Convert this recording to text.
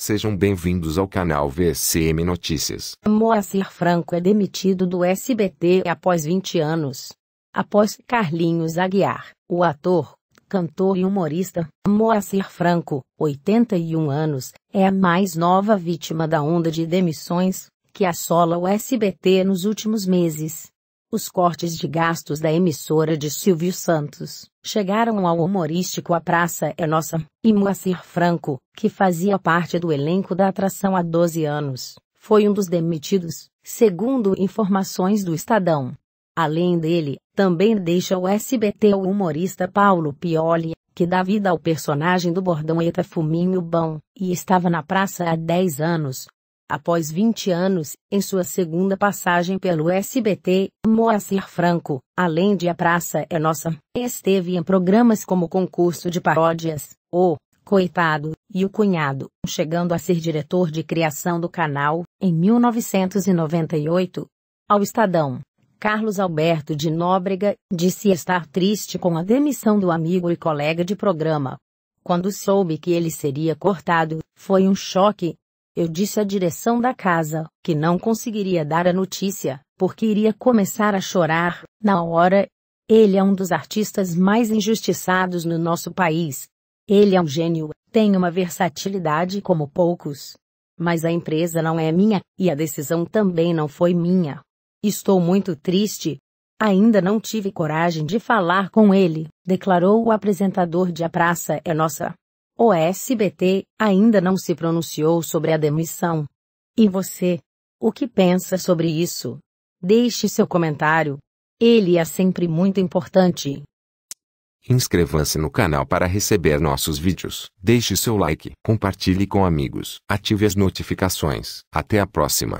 Sejam bem-vindos ao canal VCM Notícias. Moacir Franco é demitido do SBT após 20 anos. Após Carlinhos Aguiar, o ator, cantor e humorista, Moacir Franco, 81 anos, é a mais nova vítima da onda de demissões que assola o SBT nos últimos meses. Os cortes de gastos da emissora de Silvio Santos chegaram ao humorístico A Praça é Nossa, e Moacir Franco, que fazia parte do elenco da atração há 12 anos, foi um dos demitidos, segundo informações do Estadão. Além dele, também deixa o SBT o humorista Paulo Pioli, que dá vida ao personagem do bordão Eta Fuminho Bão e estava na praça há 10 anos, Após 20 anos, em sua segunda passagem pelo SBT, Moacir Franco, além de A Praça é Nossa, esteve em programas como Concurso de Paródias, O Coitado e O Cunhado, chegando a ser diretor de criação do canal, em 1998. Ao Estadão, Carlos Alberto de Nóbrega disse estar triste com a demissão do amigo e colega de programa. Quando soube que ele seria cortado, foi um choque, eu disse à direção da casa que não conseguiria dar a notícia, porque iria começar a chorar, na hora. Ele é um dos artistas mais injustiçados no nosso país. Ele é um gênio, tem uma versatilidade como poucos. Mas a empresa não é minha, e a decisão também não foi minha. Estou muito triste. Ainda não tive coragem de falar com ele, declarou o apresentador de A Praça é Nossa. O SBT ainda não se pronunciou sobre a demissão. E você? O que pensa sobre isso? Deixe seu comentário. Ele é sempre muito importante. Inscreva-se no canal para receber nossos vídeos. Deixe seu like, compartilhe com amigos, ative as notificações. Até a próxima.